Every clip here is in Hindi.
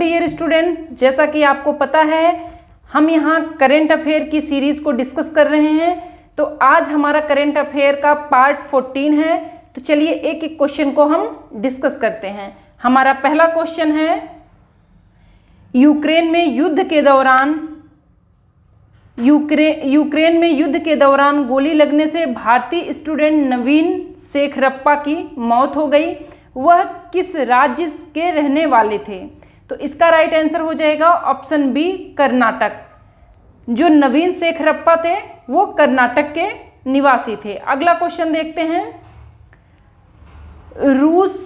डियर स्टूडेंट जैसा कि आपको पता है हम यहाँ करेंट अफेयर की सीरीज़ को डिस्कस कर रहे हैं तो आज हमारा करेंट अफेयर का पार्ट फोर्टीन है तो चलिए एक एक क्वेश्चन को हम डिस्कस करते हैं हमारा पहला क्वेश्चन है यूक्रेन में युद्ध के दौरान यूक्रेन यूक्रेन में युद्ध के दौरान गोली लगने से भारतीय स्टूडेंट नवीन शेखरप्पा की मौत हो गई वह किस राज्य के रहने वाले थे तो इसका राइट आंसर हो जाएगा ऑप्शन बी कर्नाटक जो नवीन शेखरप्पा थे वो कर्नाटक के निवासी थे अगला क्वेश्चन देखते हैं रूस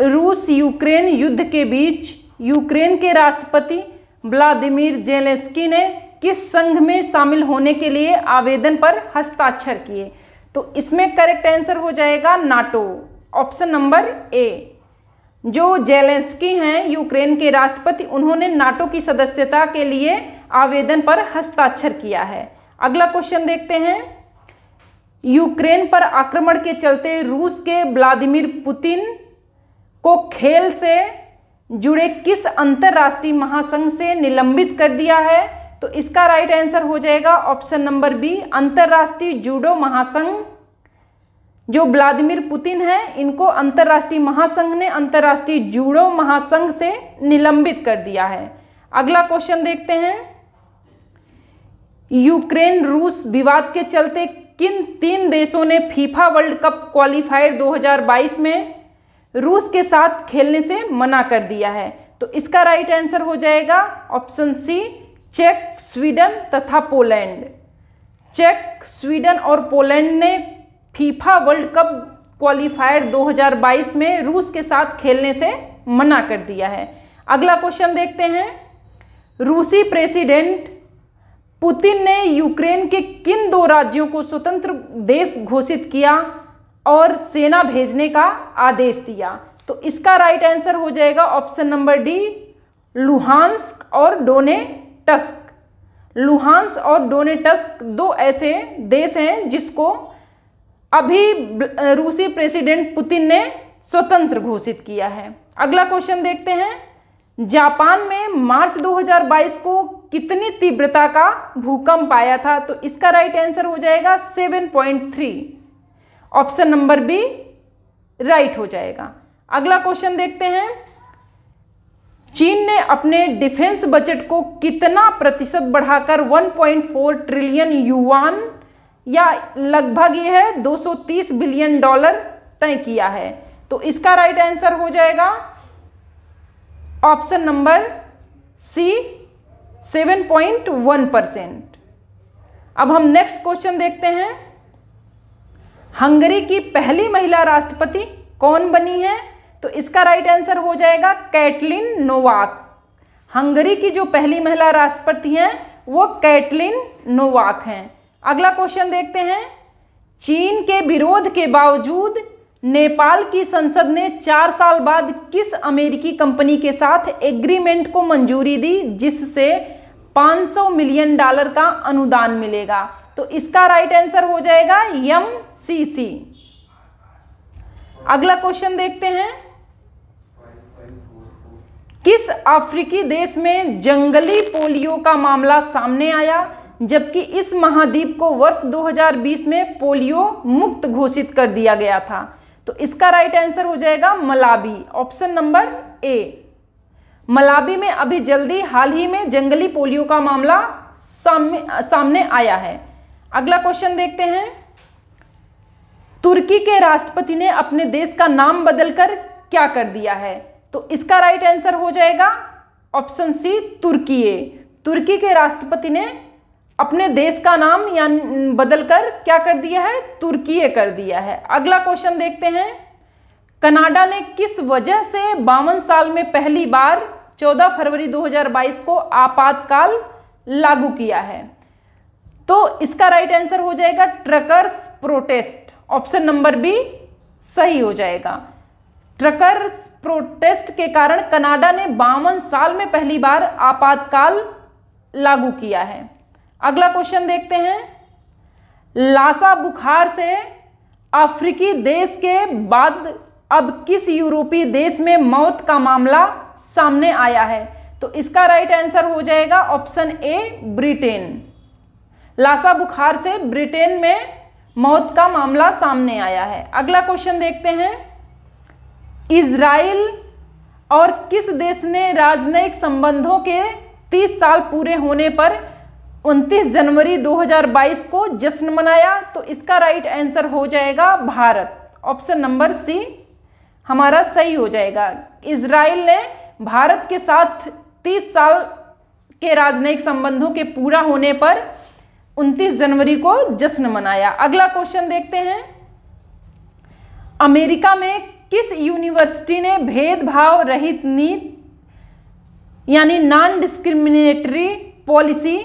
रूस यूक्रेन युद्ध के बीच यूक्रेन के राष्ट्रपति व्लादिमीर जेलेंस्की ने किस संघ में शामिल होने के लिए आवेदन पर हस्ताक्षर किए तो इसमें करेक्ट आंसर हो जाएगा नाटो ऑप्शन नंबर ए जो जेलेंस्की हैं यूक्रेन के राष्ट्रपति उन्होंने नाटो की सदस्यता के लिए आवेदन पर हस्ताक्षर किया है अगला क्वेश्चन देखते हैं यूक्रेन पर आक्रमण के चलते रूस के व्लादिमीर पुतिन को खेल से जुड़े किस अंतर्राष्ट्रीय महासंघ से निलंबित कर दिया है तो इसका राइट आंसर हो जाएगा ऑप्शन नंबर बी अंतर्राष्ट्रीय जूडो महासंघ जो व्लादिमिर पुतिन हैं इनको अंतर्राष्ट्रीय महासंघ ने अंतर्राष्ट्रीय जूडो महासंघ से निलंबित कर दिया है अगला क्वेश्चन देखते हैं यूक्रेन रूस विवाद के चलते किन तीन देशों ने फीफा वर्ल्ड कप क्वालिफायर 2022 में रूस के साथ खेलने से मना कर दिया है तो इसका राइट आंसर हो जाएगा ऑप्शन सी चेक स्वीडन तथा पोलैंड चेक स्वीडन और पोलैंड ने फीफा वर्ल्ड कप क्वालिफायर 2022 में रूस के साथ खेलने से मना कर दिया है अगला क्वेश्चन देखते हैं रूसी प्रेसिडेंट पुतिन ने यूक्रेन के किन दो राज्यों को स्वतंत्र देश घोषित किया और सेना भेजने का आदेश दिया तो इसका राइट आंसर हो जाएगा ऑप्शन नंबर डी लुहांस्क और डोने टस्क लुहांस और डोनेटस्क दो ऐसे देश हैं जिसको अभी रूसी प्रेसिडेंट पुतिन ने स्वतंत्र घोषित किया है अगला क्वेश्चन देखते हैं जापान में मार्च 2022 को कितनी तीव्रता का भूकंप आया था तो इसका राइट आंसर हो जाएगा 7.3 ऑप्शन नंबर बी राइट हो जाएगा अगला क्वेश्चन देखते हैं चीन ने अपने डिफेंस बजट को कितना प्रतिशत बढ़ाकर 1.4 ट्रिलियन युआन या लगभग ये है 230 बिलियन डॉलर तय किया है तो इसका राइट आंसर हो जाएगा ऑप्शन नंबर सी 7.1 परसेंट अब हम नेक्स्ट क्वेश्चन देखते हैं हंगरी की पहली महिला राष्ट्रपति कौन बनी है तो इसका राइट आंसर हो जाएगा कैटलिन नोवाक हंगरी की जो पहली महिला राष्ट्रपति हैं वो कैटलिन नोवाक हैं अगला क्वेश्चन देखते हैं चीन के विरोध के बावजूद नेपाल की संसद ने चार साल बाद किस अमेरिकी कंपनी के साथ एग्रीमेंट को मंजूरी दी जिससे 500 मिलियन डॉलर का अनुदान मिलेगा तो इसका राइट आंसर हो जाएगा यम सी सी अगला क्वेश्चन देखते हैं किस अफ्रीकी देश में जंगली पोलियो का मामला सामने आया जबकि इस महाद्वीप को वर्ष 2020 में पोलियो मुक्त घोषित कर दिया गया था तो इसका राइट आंसर हो जाएगा मलाबी ऑप्शन नंबर ए मलाबी में अभी जल्दी हाल ही में जंगली पोलियो का मामला सामने सामने आया है अगला क्वेश्चन देखते हैं तुर्की के राष्ट्रपति ने अपने देश का नाम बदलकर क्या कर दिया है तो इसका राइट आंसर हो जाएगा ऑप्शन सी तुर्की ए तुर्की के राष्ट्रपति ने अपने देश का नाम या बदल कर क्या कर दिया है तुर्की कर दिया है अगला क्वेश्चन देखते हैं कनाडा ने किस वजह से बावन साल में पहली बार 14 फरवरी 2022 को आपातकाल लागू किया है तो इसका राइट आंसर हो जाएगा truckers protest option number B सही हो जाएगा ट्रकर्स प्रोटेस्ट के कारण कनाडा ने बावन साल में पहली बार आपातकाल लागू किया है अगला क्वेश्चन देखते हैं लासा बुखार से अफ्रीकी देश के बाद अब किस यूरोपीय देश में मौत का मामला सामने आया है तो इसका राइट आंसर हो जाएगा ऑप्शन ए ब्रिटेन लासा बुखार से ब्रिटेन में मौत का मामला सामने आया है अगला क्वेश्चन देखते हैं इसराइल और किस देश ने राजनयिक संबंधों के 30 साल पूरे होने पर उनतीस जनवरी 2022 को जश्न मनाया तो इसका राइट आंसर हो जाएगा भारत ऑप्शन नंबर सी हमारा सही हो जाएगा इसराइल ने भारत के साथ 30 साल के राजनयिक संबंधों के पूरा होने पर 29 जनवरी को जश्न मनाया अगला क्वेश्चन देखते हैं अमेरिका में किस यूनिवर्सिटी ने भेदभाव रहित नीति यानी नॉन डिस्क्रिमिनेटरी पॉलिसी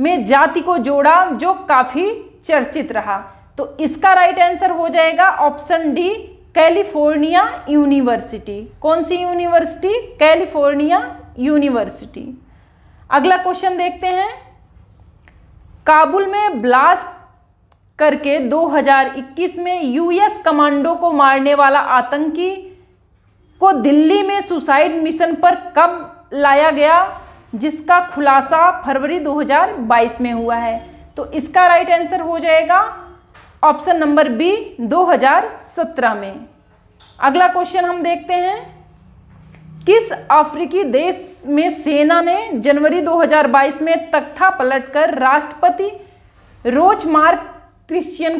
में जाति को जोड़ा जो काफ़ी चर्चित रहा तो इसका राइट आंसर हो जाएगा ऑप्शन डी कैलिफोर्निया यूनिवर्सिटी कौन सी यूनिवर्सिटी कैलिफोर्निया यूनिवर्सिटी अगला क्वेश्चन देखते हैं काबुल में ब्लास्ट करके 2021 में यूएस कमांडो को मारने वाला आतंकी को दिल्ली में सुसाइड मिशन पर कब लाया गया जिसका खुलासा फरवरी 2022 में हुआ है तो इसका राइट आंसर हो जाएगा ऑप्शन नंबर बी 2017 में अगला क्वेश्चन हम देखते हैं किस अफ्रीकी देश में सेना ने जनवरी 2022 में तख्ता पलटकर राष्ट्रपति रोचमार्क क्रिश्चियन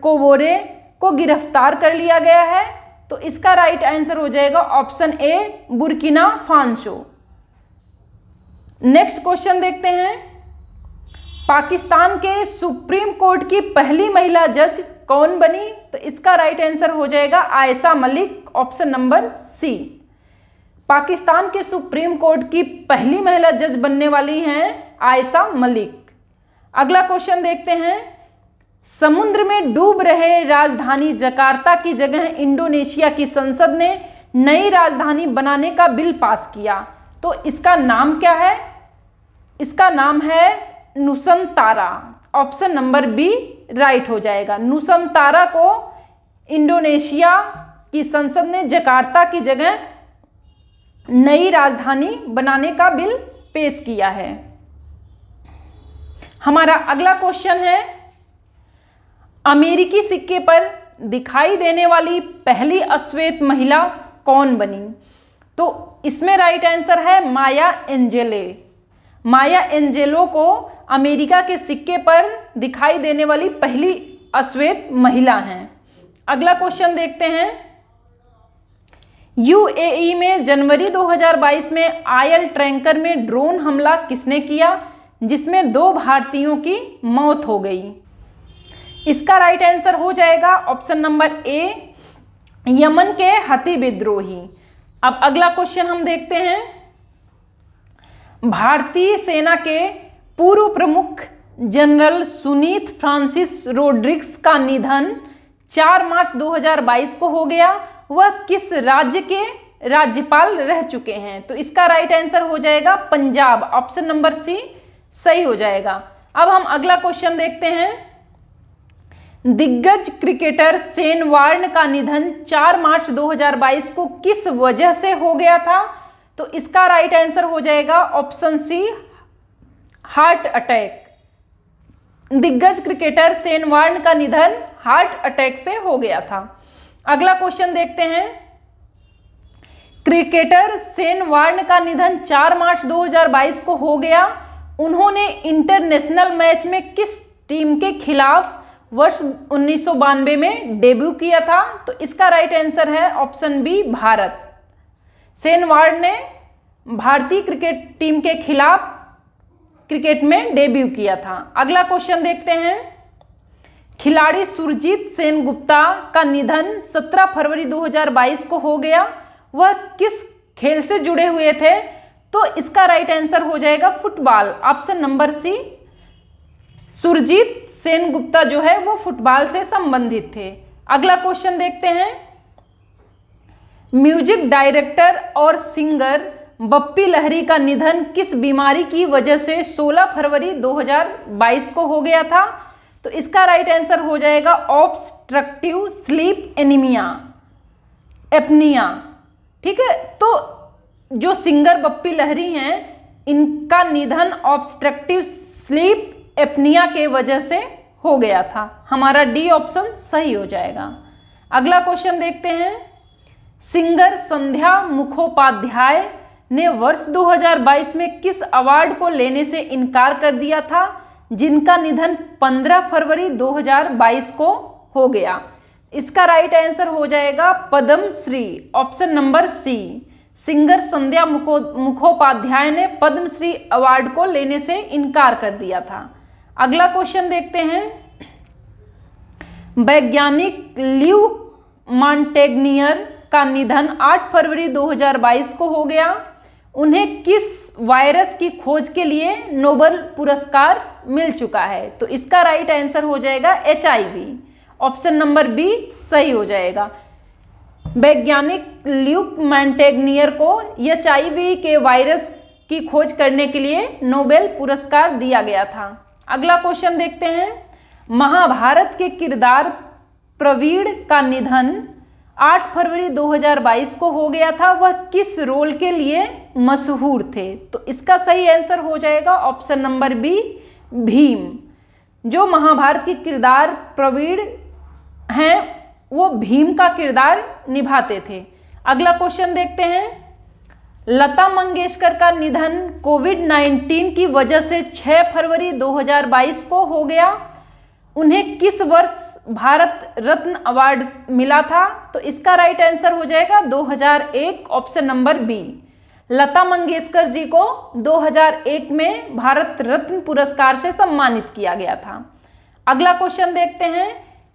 कोबोरे को गिरफ्तार कर लिया गया है तो इसका राइट आंसर हो जाएगा option A Burkina Faso next question देखते हैं पाकिस्तान के सुप्रीम कोर्ट की पहली महिला जज कौन बनी तो इसका राइट आंसर हो जाएगा Ayesha Malik option number C Pakistan के सुप्रीम कोर्ट की पहली महिला जज बनने वाली हैं आयशा मलिक अगला क्वेश्चन देखते हैं समुद्र में डूब रहे राजधानी जकार्ता की जगह इंडोनेशिया की संसद ने नई राजधानी बनाने का बिल पास किया तो इसका नाम क्या है इसका नाम है Nusantara option number B right हो जाएगा नुसन तारा को इंडोनेशिया की संसद ने जकार्ता की जगह नई राजधानी बनाने का बिल पेश किया है हमारा अगला क्वेश्चन है अमेरिकी सिक्के पर दिखाई देने वाली पहली अश्वेत महिला कौन बनी तो इसमें राइट आंसर है माया एंजेले माया एंजेलो को अमेरिका के सिक्के पर दिखाई देने वाली पहली अश्वेत महिला हैं अगला क्वेश्चन देखते हैं यूएई में जनवरी 2022 में आयल ट्रैंकर में ड्रोन हमला किसने किया जिसमें दो भारतीयों की मौत हो गई इसका राइट आंसर हो जाएगा ऑप्शन नंबर ए यमन के हती विद्रोही अब अगला क्वेश्चन हम देखते हैं भारतीय सेना के पूर्व प्रमुख जनरल सुनीत फ्रांसिस रोड्रिक्स का निधन 4 मार्च 2022 को हो गया वह किस राज्य के राज्यपाल रह चुके हैं तो इसका राइट आंसर हो जाएगा पंजाब ऑप्शन नंबर सी सही हो जाएगा अब हम अगला क्वेश्चन देखते हैं दिग्गज क्रिकेटर सेन वार्न का निधन 4 मार्च 2022 को किस वजह से हो गया था तो इसका राइट आंसर हो जाएगा ऑप्शन सी हार्ट अटैक दिग्गज क्रिकेटर सेन वार्न का निधन हार्ट अटैक से हो गया था अगला क्वेश्चन देखते हैं क्रिकेटर सेन वार्न का निधन 4 मार्च 2022 को हो गया उन्होंने इंटरनेशनल मैच में किस टीम के खिलाफ वर्ष उन्नीस में डेब्यू किया था तो इसका राइट आंसर है option B Bharat Shane Warne ने भारतीय क्रिकेट टीम के खिलाफ क्रिकेट में डेब्यू किया था अगला क्वेश्चन देखते हैं खिलाड़ी सुरजीत सेन गुप्ता का निधन 17 फरवरी 2022 को हो गया वह किस खेल से जुड़े हुए थे तो इसका राइट आंसर हो जाएगा football option number C Surjit Sen Gupta जो है वो फुटबॉल से संबंधित थे अगला क्वेश्चन देखते हैं म्यूजिक डायरेक्टर और सिंगर बप्पी लहरी का निधन किस बीमारी की वजह से 16 फरवरी 2022 को हो गया था तो इसका राइट आंसर हो जाएगा ऑब्स्ट्रक्टिव स्लीप एनीमिया एपनिया ठीक है तो जो सिंगर बप्पी लहरी हैं इनका निधन ऑब्स्ट्रक्टिव स्लीप एपनिया के वजह से हो गया था हमारा डी ऑप्शन सही हो जाएगा अगला क्वेश्चन देखते हैं सिंगर संध्या मुखोपाध्याय ने वर्ष 2022 में किस अवार्ड को लेने से इनकार कर दिया था जिनका निधन 15 फरवरी 2022 को हो गया इसका राइट आंसर हो जाएगा Padmashri Shri option number C singer Sandhya मुखो मुखोपाध्याय ने पद्मश्री अवार्ड को लेने से इनकार कर दिया था अगला क्वेश्चन देखते हैं वैज्ञानिक ल्यू मॉन्टेग्नियर का निधन 8 फरवरी 2022 को हो गया उन्हें किस वायरस की खोज के लिए नोबल पुरस्कार मिल चुका है तो इसका राइट आंसर हो जाएगा एच ऑप्शन नंबर बी सही हो जाएगा वैज्ञानिक ल्यूक मैंटेग्नियर को एच के वायरस की खोज करने के लिए नोबेल पुरस्कार दिया गया था अगला क्वेश्चन देखते हैं महाभारत के किरदार प्रवीण का निधन 8 फरवरी 2022 को हो गया था वह किस रोल के लिए मशहूर थे तो इसका सही आंसर हो जाएगा ऑप्शन नंबर बी भीम जो महाभारत के किरदार प्रवीण हैं वो भीम का किरदार निभाते थे अगला क्वेश्चन देखते हैं लता मंगेशकर का निधन कोविड 19 की वजह से 6 फरवरी 2022 को हो गया उन्हें किस वर्ष भारत रत्न अवार्ड मिला था तो इसका राइट आंसर हो जाएगा 2001 option number B Lata Mangeshkar ji को 2001 में भारत रत्न पुरस्कार से सम्मानित किया गया था अगला क्वेश्चन देखते हैं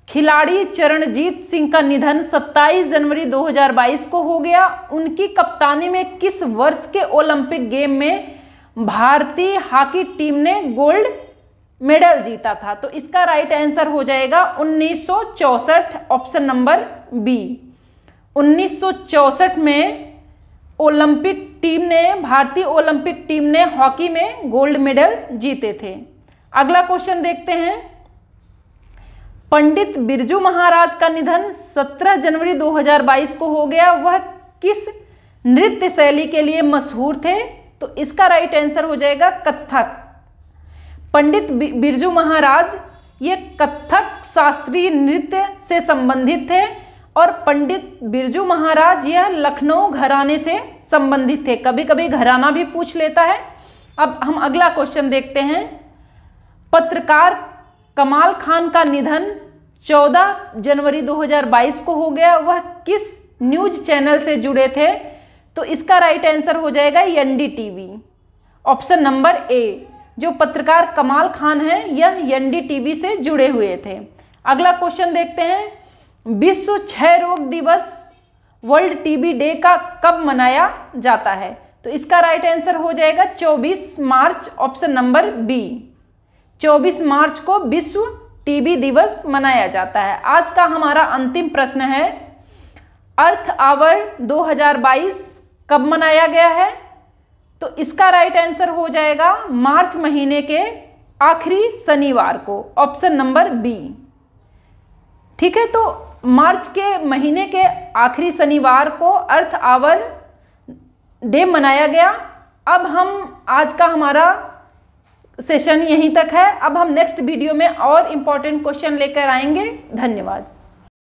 खिलाड़ी चरणजीत सिंह का निधन 27 जनवरी 2022 को हो गया उनकी कप्तानी में किस वर्ष के ओलंपिक गेम में भारतीय हॉकी टीम ने गोल्ड मेडल जीता था तो इसका राइट आंसर हो जाएगा उन्नीस ऑप्शन नंबर बी 1964 में ओलंपिक टीम ने भारतीय ओलंपिक टीम ने हॉकी में गोल्ड मेडल जीते थे अगला क्वेश्चन देखते हैं पंडित बिरजू महाराज का निधन 17 जनवरी 2022 को हो गया वह किस नृत्य शैली के लिए मशहूर थे तो इसका राइट आंसर हो जाएगा कथक पंडित बिरजू महाराज ये कथक शास्त्रीय नृत्य से संबंधित थे और पंडित बिरजू महाराज यह लखनऊ घराने से संबंधित थे कभी कभी घराना भी पूछ लेता है अब हम अगला क्वेश्चन देखते हैं पत्रकार कमाल खान का निधन 14 जनवरी 2022 को हो गया वह किस न्यूज चैनल से जुड़े थे तो इसका राइट आंसर हो जाएगा एनडीटीवी ऑप्शन नंबर ए जो पत्रकार कमाल खान हैं यह एन से जुड़े हुए थे अगला क्वेश्चन देखते हैं विश्व क्षय रोग दिवस वर्ल्ड टीबी डे का कब मनाया जाता है तो इसका राइट आंसर हो जाएगा 24 March option number B 24 March को विश्व टीबी दिवस मनाया जाता है आज का हमारा अंतिम प्रश्न है अर्थ आवर 2022 कब मनाया गया है तो इसका राइट आंसर हो जाएगा मार्च महीने के आखिरी शनिवार को ऑप्शन नंबर बी ठीक है तो मार्च के महीने के आखिरी शनिवार को अर्थ आवर डे मनाया गया अब हम आज का हमारा सेशन यहीं तक है अब हम नेक्स्ट वीडियो में और इम्पॉर्टेंट क्वेश्चन लेकर आएंगे धन्यवाद